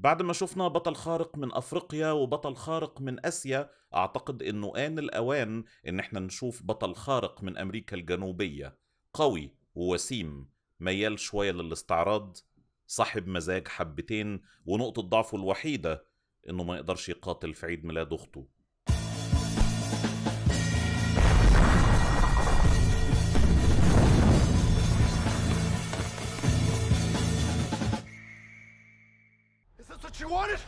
بعد ما شفنا بطل خارق من افريقيا وبطل خارق من اسيا اعتقد انه ان الاوان ان احنا نشوف بطل خارق من امريكا الجنوبيه قوي ووسيم ميال شويه للاستعراض صاحب مزاج حبتين ونقطه ضعفه الوحيده انه ما يقدرش يقاتل في عيد ميلاد اخته That's what you wanted?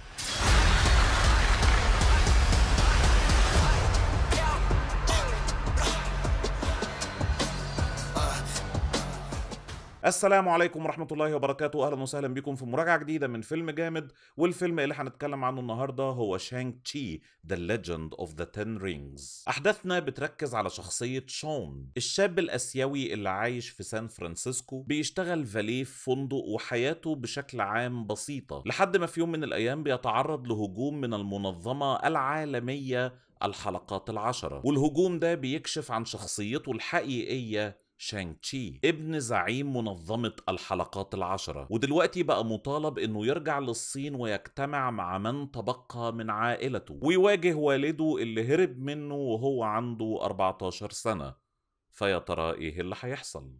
السلام عليكم ورحمة الله وبركاته أهلا وسهلا بكم في مراجعة جديدة من فيلم جامد والفيلم اللي هنتكلم عنه النهاردة هو شانك تشي The Legend of the Ten Rings أحداثنا بتركز على شخصية شون الشاب الأسيوي اللي عايش في سان فرانسيسكو بيشتغل فاليه في فندق وحياته بشكل عام بسيطة لحد ما في يوم من الأيام بيتعرض لهجوم من المنظمة العالمية الحلقات العشرة والهجوم ده بيكشف عن شخصيته الحقيقية شانغ تشي ابن زعيم منظمة الحلقات العشرة ودلوقتي بقى مطالب انه يرجع للصين ويجتمع مع من تبقى من عائلته ويواجه والده اللي هرب منه وهو عنده 14 سنة فيا ترى ايه اللي هيحصل؟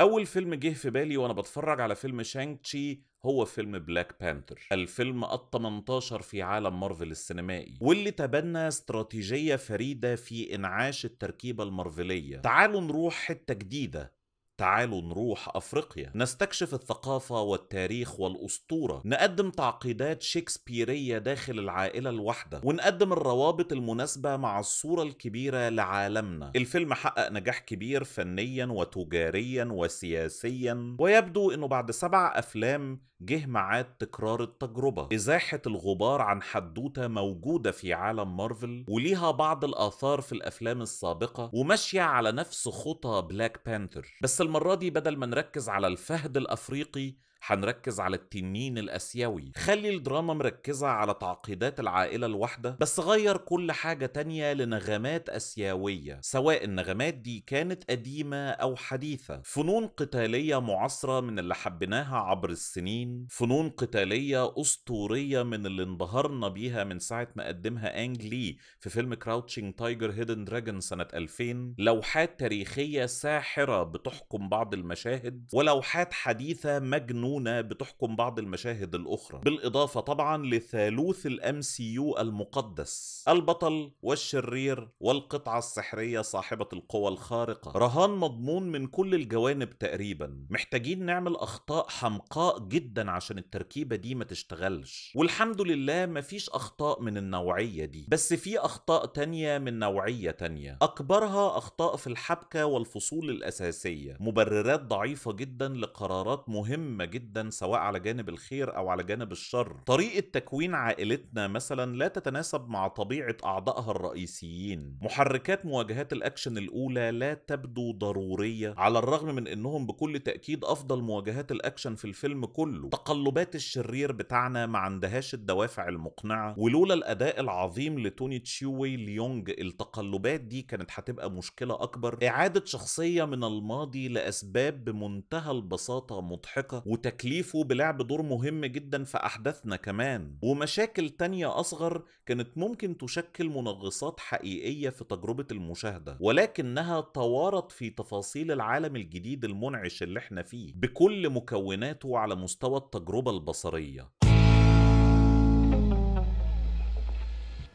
اول فيلم جه في بالي وانا بتفرج على فيلم شانك تشي هو فيلم بلاك بانثر الفيلم ال18 في عالم مارفل السينمائي واللي تبنى استراتيجية فريدة في إنعاش التركيبة المارفلية تعالوا نروح حتة جديدة تعالوا نروح أفريقيا نستكشف الثقافة والتاريخ والأسطورة نقدم تعقيدات شكسبيرية داخل العائلة الواحدة ونقدم الروابط المناسبة مع الصورة الكبيرة لعالمنا الفيلم حقق نجاح كبير فنيا وتجاريا وسياسيا ويبدو أنه بعد سبع أفلام جه معاد تكرار التجربة إزاحة الغبار عن حدوتة موجودة في عالم مارفل وليها بعض الآثار في الأفلام السابقة وماشية على نفس خطى بلاك بانثر بس المرة دي بدل ما نركز على الفهد الأفريقي هنركز على التنين الآسيوي خلي الدراما مركزة على تعقيدات العائلة الواحدة بس غير كل حاجة تانية لنغمات آسيوية سواء النغمات دي كانت قديمة أو حديثة فنون قتالية معاصرة من اللي حبيناها عبر السنين فنون قتالية أسطورية من اللي انبهرنا بيها من ساعة ما قدمها أنج لي في فيلم كراوتشنج تايجر هيدن دراجون سنة 2000 لوحات تاريخية ساحرة بتحكم بعض المشاهد ولوحات حديثة مجنونة هنا بتحكم بعض المشاهد الأخرى بالإضافة طبعا لثالوث الام سي يو المقدس البطل والشرير والقطعة السحرية صاحبة القوى الخارقة رهان مضمون من كل الجوانب تقريبا محتاجين نعمل أخطاء حمقاء جدا عشان التركيبة دي ما تشتغلش والحمد لله مفيش أخطاء من النوعية دي بس في أخطاء تانية من نوعية تانية أكبرها أخطاء في الحبكة والفصول الأساسية مبررات ضعيفة جدا لقرارات مهمة جدا جدا سواء على جانب الخير او على جانب الشر طريقه تكوين عائلتنا مثلا لا تتناسب مع طبيعه اعضائها الرئيسيين محركات مواجهات الاكشن الاولى لا تبدو ضروريه على الرغم من انهم بكل تاكيد افضل مواجهات الاكشن في الفيلم كله تقلبات الشرير بتاعنا ما عندهاش الدوافع المقنعه ولولا الاداء العظيم لتوني تشيوي ليونج التقلبات دي كانت هتبقى مشكله اكبر اعاده شخصيه من الماضي لاسباب بمنتهى البساطه مضحكه وت تكليفه بلعب دور مهم جدا في أحداثنا كمان ومشاكل تانية أصغر كانت ممكن تشكل منغصات حقيقية في تجربة المشاهدة ولكنها توارت في تفاصيل العالم الجديد المنعش اللي احنا فيه بكل مكوناته على مستوى التجربة البصرية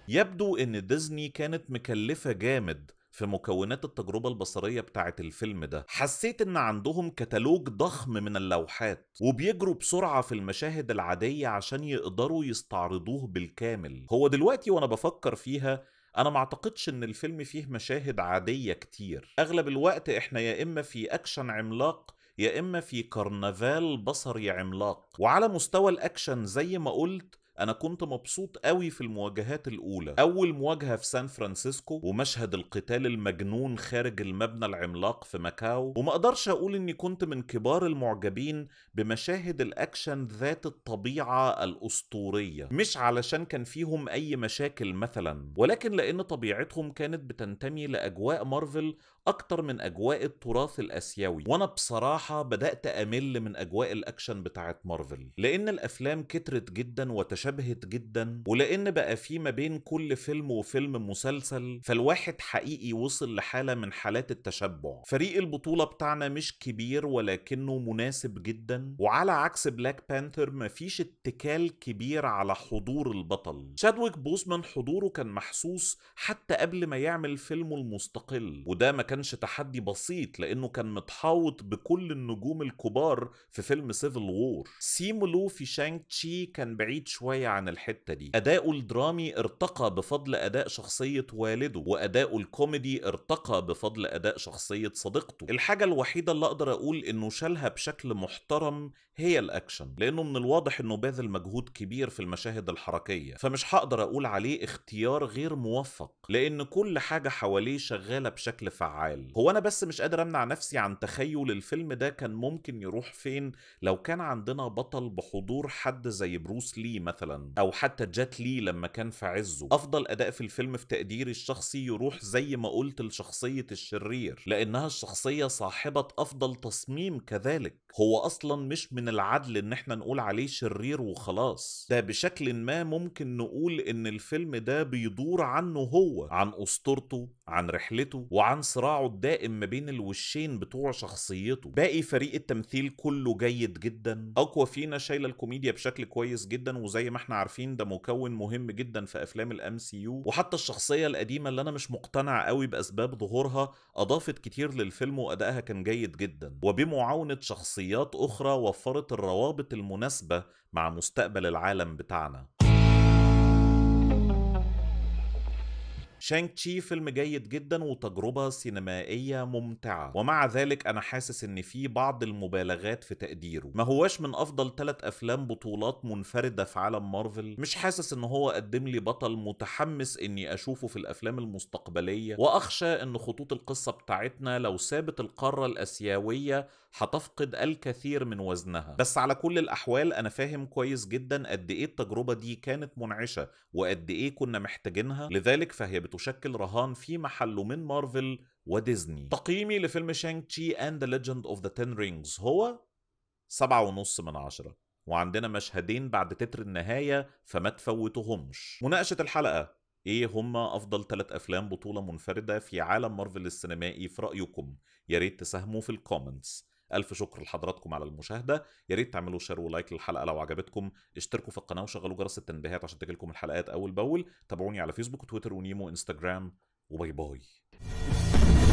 يبدو ان ديزني كانت مكلفة جامد في مكونات التجربة البصرية بتاعة الفيلم ده حسيت ان عندهم كتالوج ضخم من اللوحات وبيجروا بسرعة في المشاهد العادية عشان يقدروا يستعرضوه بالكامل هو دلوقتي وانا بفكر فيها انا ما اعتقدش ان الفيلم فيه مشاهد عادية كتير اغلب الوقت احنا يا اما في اكشن عملاق يا اما في كرنفال بصري عملاق وعلى مستوى الاكشن زي ما قلت انا كنت مبسوط قوي في المواجهات الاولى اول مواجهه في سان فرانسيسكو ومشهد القتال المجنون خارج المبنى العملاق في ماكاو وما اقدرش اقول اني كنت من كبار المعجبين بمشاهد الاكشن ذات الطبيعه الاسطوريه مش علشان كان فيهم اي مشاكل مثلا ولكن لان طبيعتهم كانت بتنتمي لاجواء مارفل اكتر من اجواء التراث الاسيوي وانا بصراحه بدات امل من اجواء الاكشن بتاعت مارفل لان الافلام كترت جدا وتش اتشبهت جدا ولان بقى في ما بين كل فيلم وفيلم مسلسل فالواحد حقيقي وصل لحاله من حالات التشبع فريق البطوله بتاعنا مش كبير ولكنه مناسب جدا وعلى عكس بلاك بانثر مفيش اتكال كبير على حضور البطل شادويك بوسمان حضوره كان محسوس حتى قبل ما يعمل فيلمه المستقل وده ما كانش تحدي بسيط لانه كان متحاوط بكل النجوم الكبار في فيلم سيفل وور سيمولو في شانك تشي كان بعيد شويه شوية عن الحتة دي أداؤه الدرامي ارتقى بفضل أداء شخصية والده وأداؤه الكوميدي ارتقى بفضل أداء شخصية صديقته الحاجة الوحيدة اللي أقدر أقول إنه شالها بشكل محترم هي الأكشن لأنه من الواضح إنه باذل مجهود كبير في المشاهد الحركية فمش هقدر أقول عليه اختيار غير موفق لأن كل حاجة حواليه شغالة بشكل فعال هو أنا بس مش قادر أمنع نفسي عن تخيل الفيلم ده كان ممكن يروح فين لو كان عندنا بطل بحضور حد زي بروس لي مثلا مثلا او حتى جات لي لما كان في عزه افضل اداء في الفيلم في تقديري الشخصي يروح زي ما قلت لشخصيه الشرير لانها الشخصيه صاحبه افضل تصميم كذلك هو اصلا مش من العدل ان احنا نقول عليه شرير وخلاص ده بشكل ما ممكن نقول ان الفيلم ده بيدور عنه هو عن اسطورته عن رحلته وعن صراعه الدائم ما بين الوشين بتوع شخصيته باقي فريق التمثيل كله جيد جدا اقوى فينا شايله الكوميديا بشكل كويس جدا وزي ما ما احنا عارفين ده مكون مهم جدا في افلام الام سي يو وحتى الشخصيه القديمه اللي انا مش مقتنع قوي باسباب ظهورها اضافت كتير للفيلم وادائها كان جيد جدا وبمعاونه شخصيات اخرى وفرت الروابط المناسبه مع مستقبل العالم بتاعنا شانك تشي فيلم جيد جدا وتجربة سينمائية ممتعة ومع ذلك أنا حاسس إن في بعض المبالغات في تقديره ما هواش من أفضل ثلاث أفلام بطولات منفردة في عالم مارفل مش حاسس إن هو قدم لي بطل متحمس إني أشوفه في الأفلام المستقبلية وأخشى إن خطوط القصة بتاعتنا لو سابت القارة الآسيوية هتفقد الكثير من وزنها بس على كل الاحوال انا فاهم كويس جدا قد ايه التجربه دي كانت منعشه وقد ايه كنا محتاجينها لذلك فهي بتشكل رهان في محله من مارفل وديزني تقييمي لفيلم شانك تشي اند ذا ليجند اوف ذا 10 رينجز هو سبعة ونص من عشرة وعندنا مشهدين بعد تتر النهاية فما تفوتهمش مناقشة الحلقة ايه هما افضل ثلاث افلام بطولة منفردة في عالم مارفل السينمائي في رأيكم يا ريت تساهموا في الكومنتس الف شكر لحضراتكم على المشاهده يا ريت تعملوا شير ولايك للحلقه لو عجبتكم اشتركوا في القناه وشغلوا جرس التنبيهات عشان تجيلكم الحلقات اول باول تابعوني على فيسبوك وتويتر ونيمو وانستجرام وباي باي